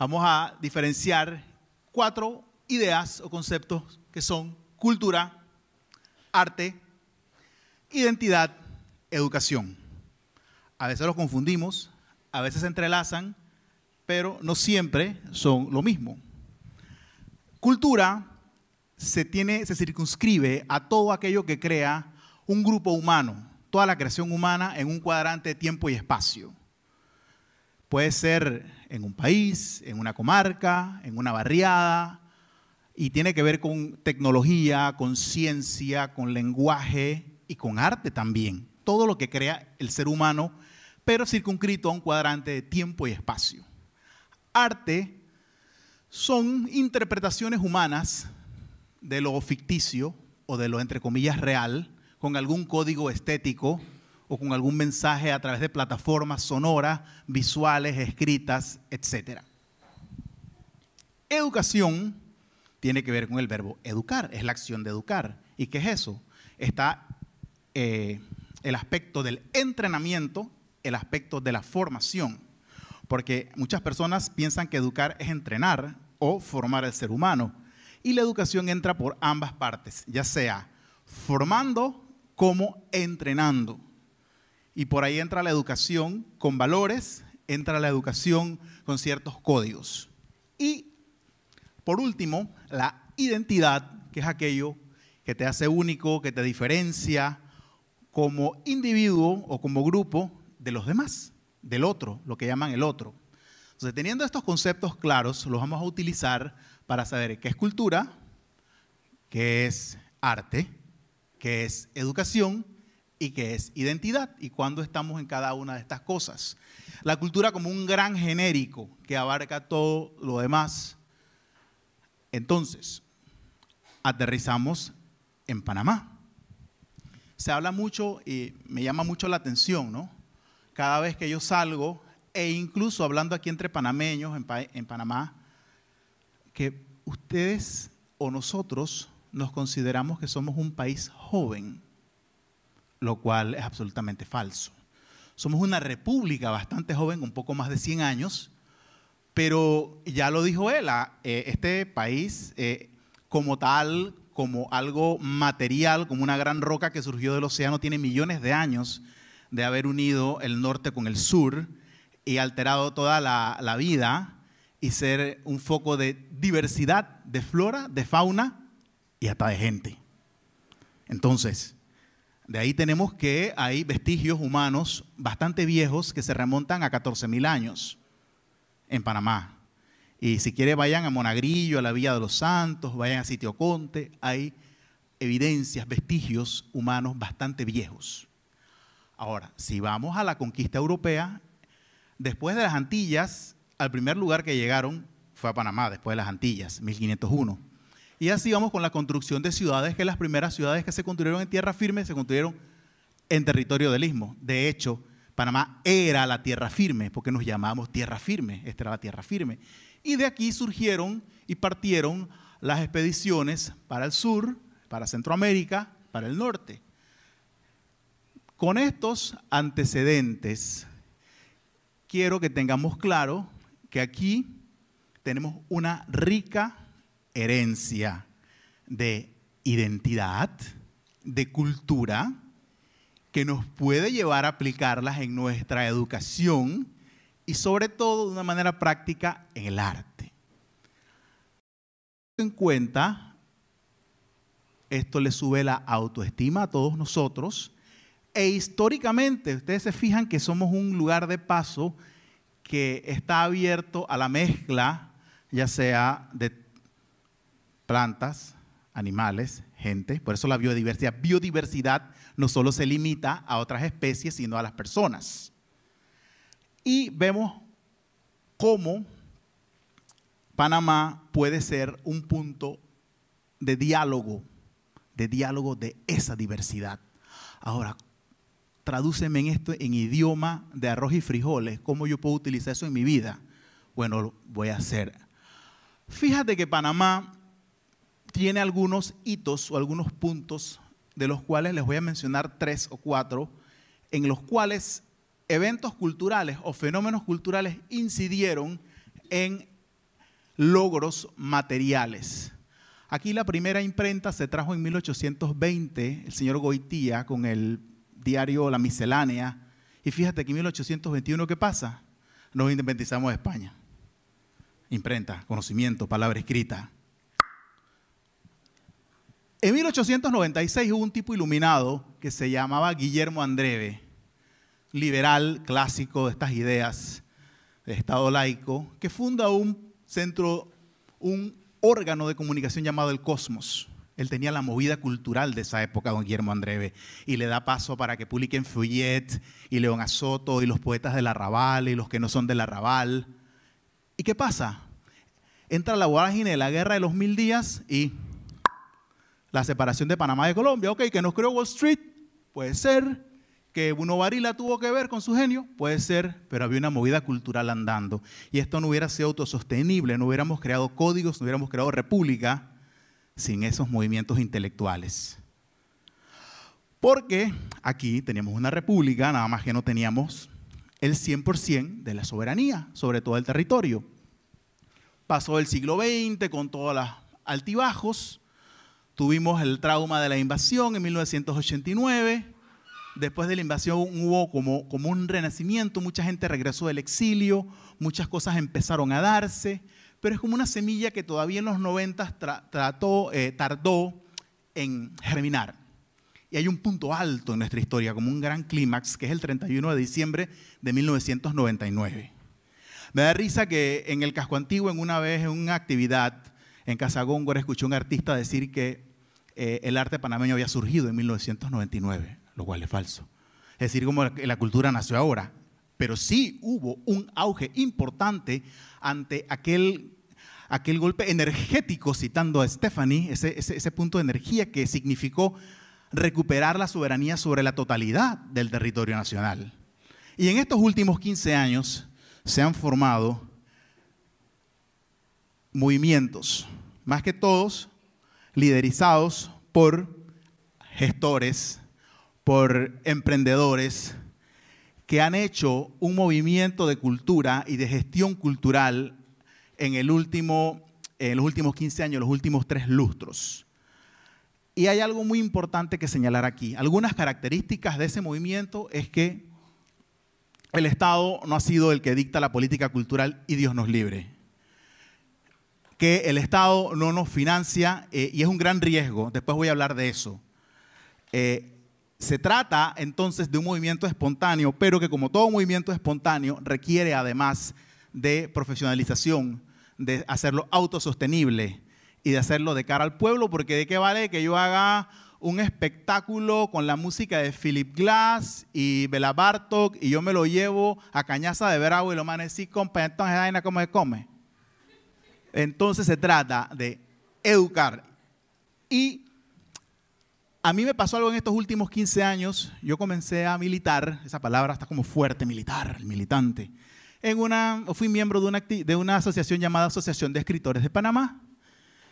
Vamos a diferenciar cuatro ideas o conceptos que son cultura, arte, identidad, educación. A veces los confundimos, a veces se entrelazan, pero no siempre son lo mismo. Cultura se, tiene, se circunscribe a todo aquello que crea un grupo humano, toda la creación humana en un cuadrante de tiempo y espacio. Puede ser en un país, en una comarca, en una barriada, y tiene que ver con tecnología, con ciencia, con lenguaje y con arte también. Todo lo que crea el ser humano, pero circunscrito a un cuadrante de tiempo y espacio. Arte son interpretaciones humanas de lo ficticio o de lo entre comillas real, con algún código estético o con algún mensaje a través de plataformas sonoras, visuales, escritas, etc. Educación tiene que ver con el verbo educar, es la acción de educar. ¿Y qué es eso? Está eh, el aspecto del entrenamiento, el aspecto de la formación. Porque muchas personas piensan que educar es entrenar o formar al ser humano. Y la educación entra por ambas partes, ya sea formando como entrenando. Y por ahí entra la educación con valores, entra la educación con ciertos códigos. Y por último, la identidad, que es aquello que te hace único, que te diferencia como individuo o como grupo de los demás, del otro, lo que llaman el otro. Entonces, teniendo estos conceptos claros, los vamos a utilizar para saber qué es cultura, qué es arte, qué es educación y qué es identidad y cuándo estamos en cada una de estas cosas. La cultura como un gran genérico que abarca todo lo demás. Entonces, aterrizamos en Panamá. Se habla mucho y me llama mucho la atención, ¿no? Cada vez que yo salgo, e incluso hablando aquí entre panameños en, en Panamá, que ustedes o nosotros nos consideramos que somos un país joven lo cual es absolutamente falso. Somos una república bastante joven, un poco más de 100 años, pero ya lo dijo él, ah, eh, este país eh, como tal, como algo material, como una gran roca que surgió del océano, tiene millones de años de haber unido el norte con el sur y alterado toda la, la vida y ser un foco de diversidad de flora, de fauna y hasta de gente. Entonces, de ahí tenemos que hay vestigios humanos bastante viejos que se remontan a 14.000 años en Panamá. Y si quieren vayan a Monagrillo, a la Villa de los Santos, vayan a Sitio Conte, hay evidencias, vestigios humanos bastante viejos. Ahora, si vamos a la conquista europea, después de las Antillas, al primer lugar que llegaron fue a Panamá, después de las Antillas, 1501. Y así vamos con la construcción de ciudades, que las primeras ciudades que se construyeron en tierra firme se construyeron en territorio del istmo. De hecho, Panamá era la tierra firme, porque nos llamamos tierra firme, esta era la tierra firme. Y de aquí surgieron y partieron las expediciones para el sur, para Centroamérica, para el norte. Con estos antecedentes, quiero que tengamos claro que aquí tenemos una rica herencia de identidad, de cultura, que nos puede llevar a aplicarlas en nuestra educación y sobre todo de una manera práctica en el arte. En cuenta, esto le sube la autoestima a todos nosotros e históricamente ustedes se fijan que somos un lugar de paso que está abierto a la mezcla, ya sea de plantas, animales, gente. Por eso la biodiversidad. Biodiversidad no solo se limita a otras especies, sino a las personas. Y vemos cómo Panamá puede ser un punto de diálogo, de diálogo de esa diversidad. Ahora, tradúceme esto en idioma de arroz y frijoles, ¿cómo yo puedo utilizar eso en mi vida? Bueno, lo voy a hacer. Fíjate que Panamá tiene algunos hitos o algunos puntos de los cuales les voy a mencionar tres o cuatro, en los cuales eventos culturales o fenómenos culturales incidieron en logros materiales. Aquí la primera imprenta se trajo en 1820, el señor Goitía, con el diario La Miscelánea. Y fíjate que en 1821, ¿qué pasa? Nos independizamos de España. Imprenta, conocimiento, palabra escrita. En 1896 hubo un tipo iluminado que se llamaba Guillermo Andreve, liberal clásico de estas ideas de Estado laico, que funda un centro, un órgano de comunicación llamado El Cosmos. Él tenía la movida cultural de esa época, don Guillermo Andreve, y le da paso para que publiquen Fouillet y León Azoto y los poetas del Arrabal y los que no son del Arrabal. ¿Y qué pasa? Entra la vorágine de la guerra de los mil días y la separación de Panamá de Colombia, ok, que nos creó Wall Street, puede ser, que Bruno Varila tuvo que ver con su genio, puede ser, pero había una movida cultural andando. Y esto no hubiera sido autosostenible, no hubiéramos creado códigos, no hubiéramos creado república sin esos movimientos intelectuales. Porque aquí teníamos una república, nada más que no teníamos el 100% de la soberanía sobre todo el territorio. Pasó el siglo XX con todos los altibajos, Tuvimos el trauma de la invasión en 1989. Después de la invasión hubo como, como un renacimiento, mucha gente regresó del exilio, muchas cosas empezaron a darse, pero es como una semilla que todavía en los 90 trató, eh, tardó en germinar. Y hay un punto alto en nuestra historia, como un gran clímax, que es el 31 de diciembre de 1999. Me da risa que en el casco antiguo, en una vez, en una actividad en Casa Góngora, escuché a un artista decir que eh, el arte panameño había surgido en 1999, lo cual es falso. Es decir, como la, cultura nació ahora, pero sí hubo un auge importante ante aquel, golpe energético, citando a Stephanie, ese, ese punto de energía que significó recuperar la soberanía sobre la totalidad del territorio nacional. Y en estos últimos 15 años se han formado movimientos, más que todos liderizados por gestores, por emprendedores que han hecho un movimiento de cultura y de gestión cultural en, el último, en los últimos 15 años, los últimos tres lustros. Y hay algo muy importante que señalar aquí. Algunas características de ese movimiento es que el Estado no ha sido el que dicta la política cultural y Dios nos libre que el Estado no nos financia eh, y es un gran riesgo. Después voy a hablar de eso. Eh, se trata entonces de un movimiento espontáneo, pero que como todo movimiento espontáneo requiere además de profesionalización, de hacerlo autosostenible y de hacerlo de cara al pueblo, porque de qué vale que yo haga un espectáculo con la música de Philip Glass y Bela Bartok y yo me lo llevo a Cañaza de Bravo y lo manecí con entonces como se come. Entonces se trata de educar. Y a mí me pasó algo en estos últimos 15 años. Yo comencé a militar, esa palabra está como fuerte, militar, militante. fui miembro de una, asociación llamada Asociación de Escritores de Panamá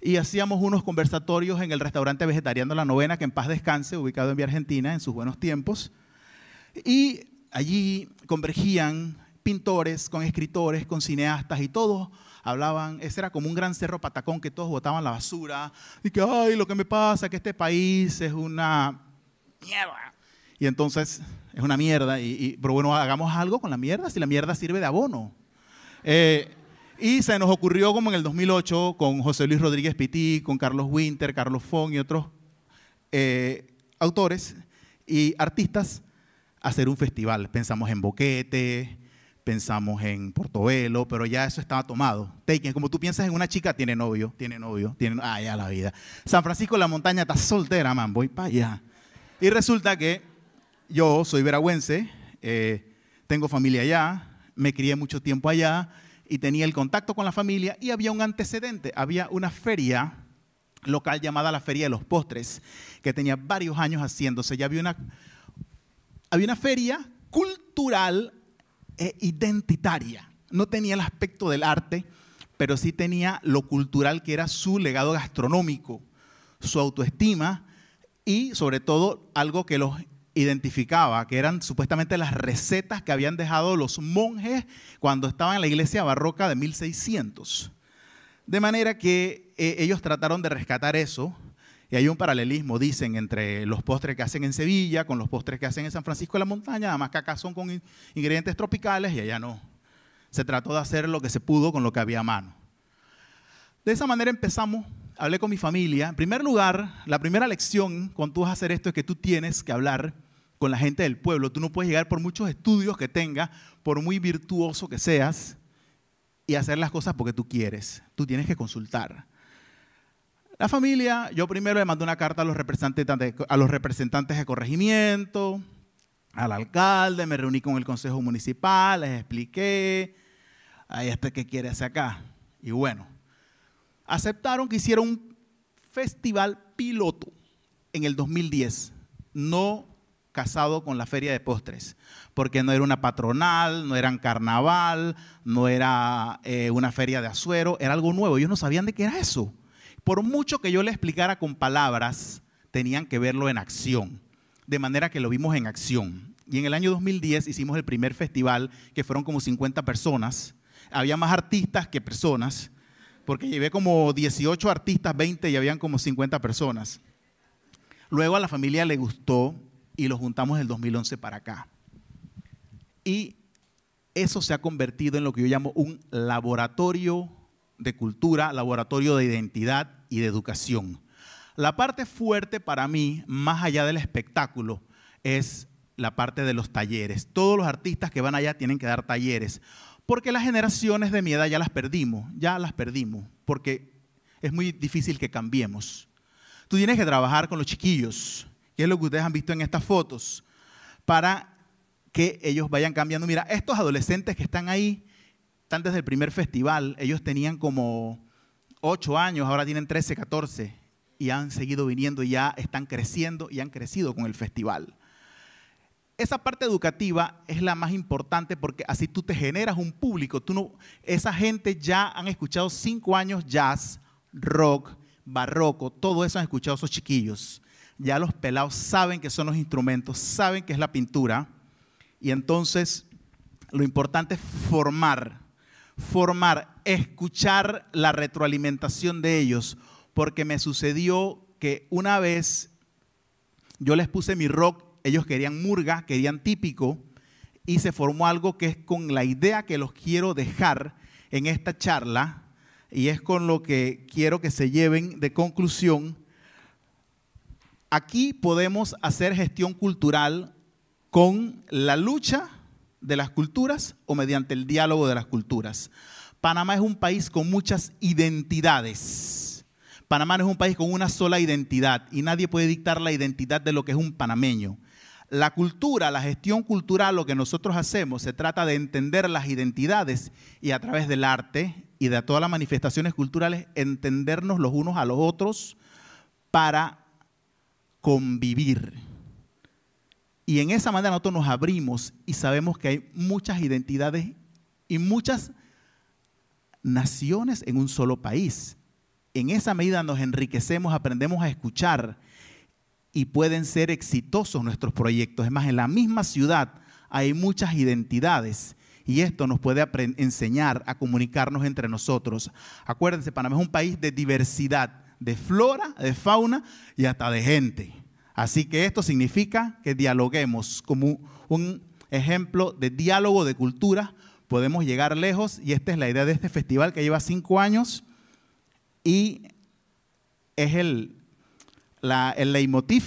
y hacíamos unos conversatorios en el restaurante vegetariano La Novena, que en paz descanse, ubicado en Vía Argentina, en sus buenos tiempos. Y allí convergían pintores con escritores, con cineastas y todos hablaban, ese era como un gran cerro patacón que todos botaban la basura, y que, ay, lo que me pasa, que este país es una mierda. Y entonces es una mierda, y, pero bueno, hagamos algo con la mierda, si la mierda sirve de abono. Eh, y se nos ocurrió como en el 2008 con José Luis Rodríguez Pití, con Carlos Winter, Carlos Fong y otros eh, autores y artistas hacer un festival. Pensamos en boquete, pensamos en Portobelo, pero ya eso estaba tomado. Taken, como tú piensas en una chica, tiene novio, tiene novio, tiene. Ah, ya la vida. San Francisco de la Montaña está soltera, man, voy para allá. Y resulta que yo soy veragüense, eh, tengo familia allá, me crié mucho tiempo allá y tenía el contacto con la familia y había un antecedente, había una feria local llamada la Feria de los Postres, que tenía varios años haciéndose. Ya había una, había una feria cultural e identitaria. No tenía el aspecto del arte, pero sí tenía lo cultural que era su legado gastronómico, su autoestima y sobre todo algo que los identificaba, que eran supuestamente las recetas que habían dejado los monjes cuando estaban en la iglesia barroca de 1600. De manera que eh, ellos trataron de rescatar eso y hay un paralelismo, dicen, entre los postres que hacen en Sevilla con los postres que hacen en San Francisco de la Montaña, además que acá son con ingredientes tropicales y allá no. Se trató de hacer lo que se pudo con lo que había a mano. De esa manera empezamos, hablé con mi familia. En primer lugar, la primera lección cuando tú vas a hacer esto es que tú tienes que hablar con la gente del pueblo. Tú no puedes llegar por muchos estudios que tengas, por muy virtuoso que seas, y hacer las cosas porque tú quieres. Tú tienes que consultar. La familia, yo primero le mandé una carta a los representantes, a los representantes de corregimiento, al alcalde, me reuní con el consejo municipal, les expliqué, ahí este que quiere hacer acá. Y bueno, aceptaron que hiciera un festival piloto en el 2010, no casado con la feria de postres, porque no era una patronal, no era un carnaval, no era eh, una feria de azuero, era algo nuevo, ellos no sabían de qué era eso por mucho que yo le explicara con palabras, tenían que verlo en acción. De manera que lo vimos en acción. Y en el año 2010 hicimos el primer festival, que fueron como 50 personas. Había más artistas que personas, porque llevé como 18 artistas, 20 y habían como 50 personas. Luego a la familia le gustó y lo juntamos el 2011 para acá. Y eso se ha convertido en lo que yo llamo un laboratorio de cultura, laboratorio de identidad y de educación. La parte fuerte para mí, más allá del espectáculo, es la parte de los talleres. Todos los artistas que van allá tienen que dar talleres, porque las generaciones de mi edad ya las perdimos, ya las perdimos, porque es muy difícil que cambiemos. Tú tienes que trabajar con los chiquillos, que es lo que ustedes han visto en estas fotos, para que ellos vayan cambiando. Mira, estos adolescentes que están ahí desde el primer festival, ellos tenían como 8 años, ahora tienen 13, 14 y han seguido viniendo y ya están creciendo y han crecido con el festival. Esa parte educativa es la más importante porque así tú te generas un público. Tú esa gente ya han escuchado 5 años jazz, rock, barroco, todo eso han escuchado esos chiquillos. Ya los pelados saben que son los instrumentos, saben que es la pintura. Y entonces lo importante es formar formar, escuchar la retroalimentación de ellos, porque me sucedió que una vez yo les puse mi rock, ellos querían murga, querían típico, y se formó algo que es con la idea que los quiero dejar en esta charla, y es con lo que quiero que se lleven de conclusión. Aquí podemos hacer gestión cultural con la lucha de las culturas o mediante el diálogo de las culturas. Panamá es un país con muchas identidades. Panamá no es un país con una sola identidad y nadie puede dictar la identidad de lo que es un panameño. La cultura, la gestión cultural, lo que nosotros hacemos, se trata de entender las identidades y a través del arte y de todas las manifestaciones culturales, entendernos los unos a los otros para convivir. Y en esa manera nosotros nos abrimos y sabemos que hay muchas identidades y muchas naciones en un solo país. En esa medida nos enriquecemos, aprendemos a escuchar y pueden ser exitosos nuestros proyectos. Es más, en la misma ciudad hay muchas identidades y esto nos puede enseñar a comunicarnos entre nosotros. Acuérdense, Panamá es un país de diversidad, de flora, de fauna y hasta de gente. Así que esto significa que dialoguemos. Como un ejemplo de diálogo de cultura, podemos llegar lejos y esta es la idea de este festival que lleva cinco años y es el, la, leitmotiv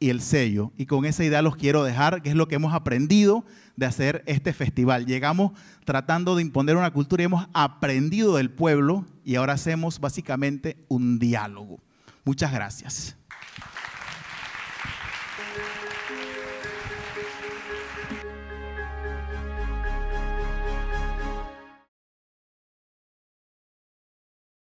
y el sello. Y con esa idea los quiero dejar, que es lo que hemos aprendido de hacer este festival. Llegamos tratando de imponer una cultura y hemos aprendido del pueblo y ahora hacemos básicamente un diálogo. Muchas gracias.